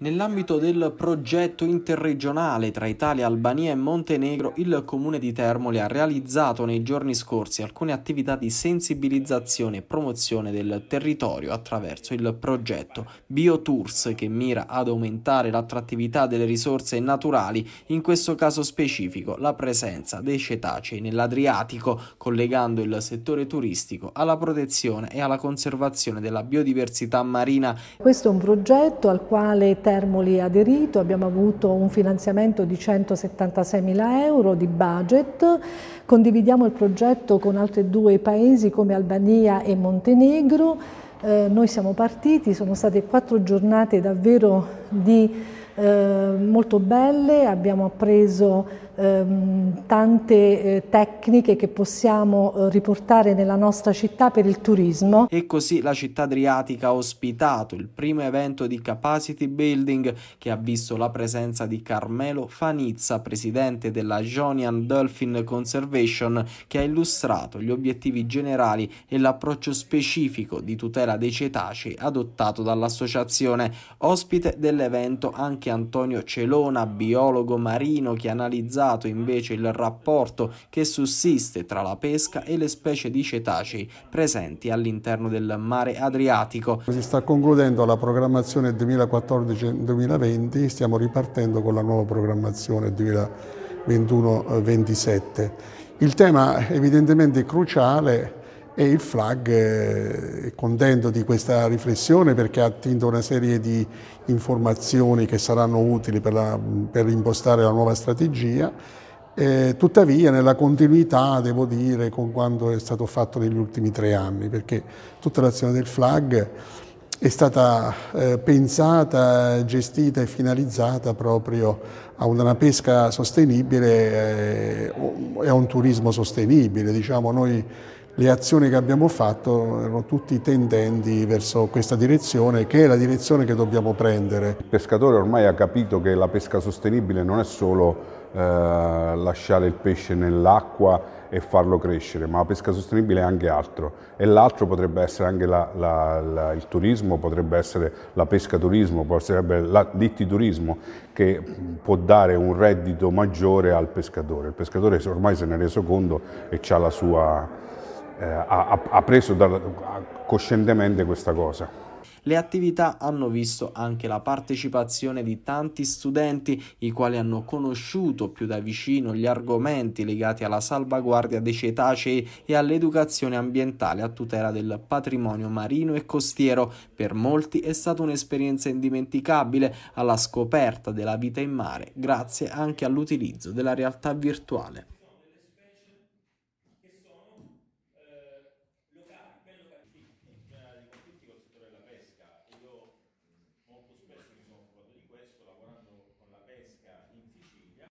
Nell'ambito del progetto interregionale tra Italia, Albania e Montenegro, il Comune di Termoli ha realizzato nei giorni scorsi alcune attività di sensibilizzazione e promozione del territorio attraverso il progetto BioTours che mira ad aumentare l'attrattività delle risorse naturali, in questo caso specifico la presenza dei cetacei nell'Adriatico, collegando il settore turistico alla protezione e alla conservazione della biodiversità marina. Questo è un progetto al quale Termoli aderito, abbiamo avuto un finanziamento di 176 mila euro di budget, condividiamo il progetto con altri due paesi come Albania e Montenegro, eh, noi siamo partiti, sono state quattro giornate davvero di eh, molto belle, abbiamo appreso ehm, tante eh, tecniche che possiamo eh, riportare nella nostra città per il turismo. E così la città adriatica ha ospitato il primo evento di capacity building che ha visto la presenza di Carmelo Fanizza, presidente della Jonian Dolphin Conservation, che ha illustrato gli obiettivi generali e l'approccio specifico di tutela dei cetacei adottato dall'associazione. Ospite dell'evento anche anche Antonio Celona, biologo marino che ha analizzato invece il rapporto che sussiste tra la pesca e le specie di cetacei presenti all'interno del mare Adriatico. Si sta concludendo la programmazione 2014-2020, stiamo ripartendo con la nuova programmazione 2021-2027. Il tema evidentemente cruciale è e il flag eh, è contento di questa riflessione perché ha attinto una serie di informazioni che saranno utili per, la, per impostare la nuova strategia, eh, tuttavia nella continuità devo dire con quanto è stato fatto negli ultimi tre anni perché tutta l'azione del flag è stata eh, pensata, gestita e finalizzata proprio a una pesca sostenibile eh, e a un turismo sostenibile. Diciamo, noi le azioni che abbiamo fatto erano tutti tendenti verso questa direzione, che è la direzione che dobbiamo prendere. Il pescatore ormai ha capito che la pesca sostenibile non è solo eh, lasciare il pesce nell'acqua e farlo crescere, ma la pesca sostenibile è anche altro. E l'altro potrebbe essere anche la, la, la, il turismo, potrebbe essere la pesca turismo, potrebbe essere l'ittiturismo, che può dare un reddito maggiore al pescatore. Il pescatore ormai se ne è reso conto e ha la sua eh, ha, ha, preso da, coscientemente questa cosa. Le attività hanno visto anche la partecipazione di tanti studenti, i quali hanno conosciuto più da vicino gli argomenti legati alla salvaguardia dei cetacei e all'educazione ambientale a tutela del patrimonio marino e costiero. Per molti è stata un'esperienza indimenticabile alla scoperta della vita in mare, grazie anche all'utilizzo della realtà virtuale.